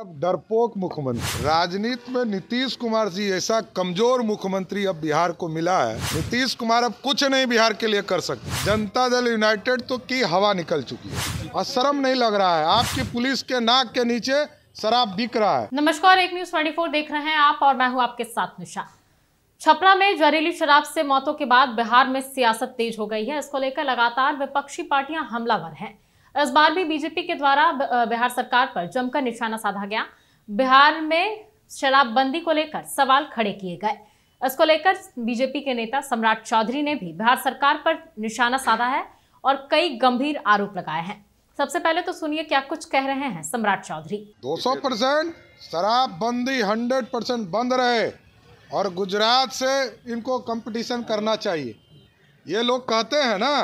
अब डरपोक मुख्यमंत्री राजनीति में नीतीश कुमार जी ऐसा कमजोर मुख्यमंत्री अब बिहार को मिला है नीतीश कुमार अब कुछ नहीं बिहार के लिए कर सकते जनता दल यूनाइटेड तो की हवा निकल चुकी है और शर्म नहीं लग रहा है आपकी पुलिस के नाक के नीचे शराब बिक रहा है नमस्कार एक न्यूज ट्वेंटी देख रहे हैं आप और मैं हूँ आपके साथ निशा छपरा में जहरीली शराब से मौतों के बाद बिहार में सियासत तेज हो गई है इसको लेकर लगातार विपक्षी पार्टियां हमलावर हैं इस बार भी बीजेपी के द्वारा बिहार सरकार पर जमकर निशाना साधा गया बिहार में शराबबंदी को लेकर सवाल खड़े किए गए इसको लेकर बीजेपी के नेता सम्राट चौधरी ने भी बिहार सरकार पर निशाना साधा है और कई गंभीर आरोप लगाए हैं सबसे पहले तो सुनिए क्या कुछ कह रहे हैं सम्राट चौधरी 200 परसेंट शराबबंदी 100 परसेंट बंद रहे और गुजरात से इनको कंपटीशन करना चाहिए ये लोग कहते हैं ना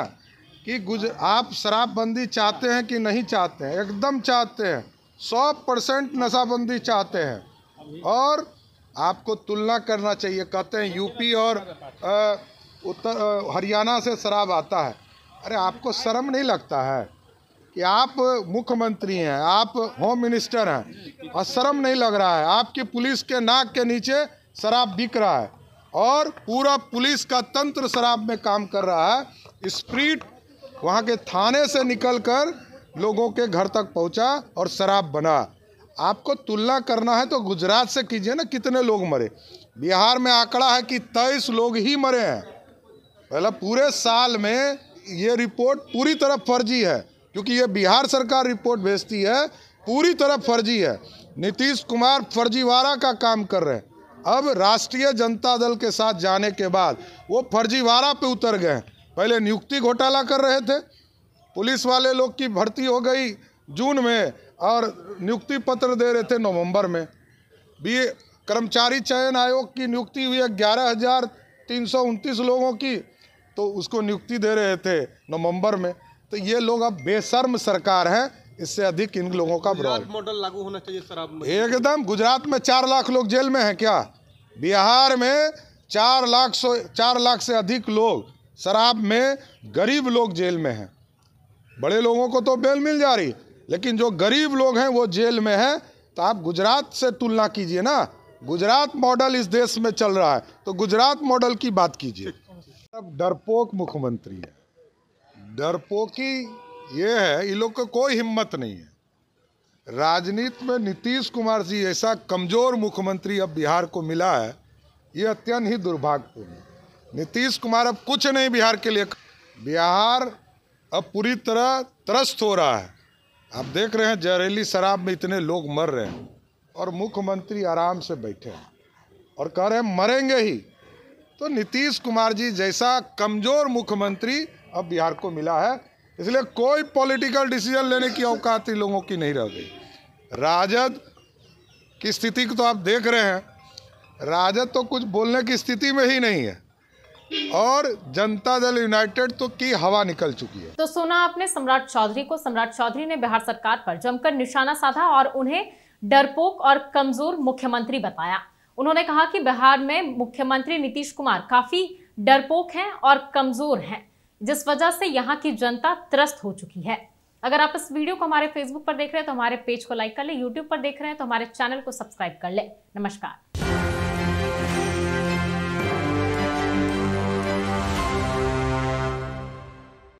कि गुज आप शराबबंदी चाहते हैं कि नहीं चाहते हैं एकदम चाहते हैं सौ परसेंट नशाबंदी चाहते हैं और आपको तुलना करना चाहिए कहते हैं यूपी और उत्तर हरियाणा से शराब आता है अरे आपको शर्म नहीं लगता है कि आप मुख्यमंत्री हैं आप होम मिनिस्टर हैं और शर्म नहीं लग रहा है आपकी पुलिस के नाक के नीचे शराब बिक रहा है और पूरा पुलिस का तंत्र शराब में काम कर रहा है स्प्रीट वहाँ के थाने से निकलकर लोगों के घर तक पहुँचा और शराब बना आपको तुलना करना है तो गुजरात से कीजिए ना कितने लोग मरे बिहार में आंकड़ा है कि तेईस लोग ही मरे हैं पहले पूरे साल में ये रिपोर्ट पूरी तरह फर्जी है क्योंकि ये बिहार सरकार रिपोर्ट भेजती है पूरी तरह फर्जी है नीतीश कुमार फर्जीवाड़ा का काम कर रहे हैं अब राष्ट्रीय जनता दल के साथ जाने के बाद वो फर्जीवाड़ा पे उतर गए हैं पहले नियुक्ति घोटाला कर रहे थे पुलिस वाले लोग की भर्ती हो गई जून में और नियुक्ति पत्र दे रहे थे नवंबर में बी कर्मचारी चयन आयोग की नियुक्ति हुई है ग्यारह हजार तीन सौ उनतीस लोगों की तो उसको नियुक्ति दे रहे थे नवंबर में तो ये लोग अब बेशर्म सरकार है इससे अधिक इन लोगों का मॉडल लागू होना चाहिए सर एकदम गुजरात में चार लाख लोग जेल में हैं क्या बिहार में चार लाख सौ चार लाख से अधिक लोग शराब में गरीब लोग जेल में हैं बड़े लोगों को तो बेल मिल जा रही लेकिन जो गरीब लोग हैं वो जेल में हैं तो आप गुजरात से तुलना कीजिए ना गुजरात मॉडल इस देश में चल रहा है तो गुजरात मॉडल की बात कीजिए अब डरपोक मुख्यमंत्री है डरपोकी ये है इन लोग को कोई हिम्मत नहीं है राजनीति में नीतीश कुमार जी ऐसा कमज़ोर मुख्यमंत्री अब बिहार को मिला है ये अत्यंत ही दुर्भाग्यपूर्ण है नीतीश कुमार अब कुछ नहीं बिहार के लिए बिहार अब पूरी तरह त्रस्त हो रहा है आप देख रहे हैं जहरीली शराब में इतने लोग मर रहे हैं और मुख्यमंत्री आराम से बैठे हैं और कह रहे हैं मरेंगे ही तो नीतीश कुमार जी जैसा कमज़ोर मुख्यमंत्री अब बिहार को मिला है इसलिए कोई पॉलिटिकल डिसीजन लेने की औकात ही लोगों की नहीं रह गई राजद की स्थिति को तो आप देख रहे हैं राजद तो कुछ बोलने की स्थिति में ही नहीं है और जनता दल यूनाइटेड तो की हवा निकल चुकी है तो सुना आपने सम्राट चौधरी को सम्राट चौधरी ने बिहार सरकार पर जमकर निशाना साधा और उन्हें डरपोक और कमजोर मुख्यमंत्री बताया उन्होंने कहा कि बिहार में मुख्यमंत्री नीतीश कुमार काफी डरपोक हैं और कमजोर हैं जिस वजह से यहाँ की जनता त्रस्त हो चुकी है अगर आप इस वीडियो को हमारे फेसबुक पर देख रहे हैं तो हमारे पेज को लाइक कर ले यूट्यूब पर देख रहे हैं तो हमारे चैनल को सब्सक्राइब कर ले नमस्कार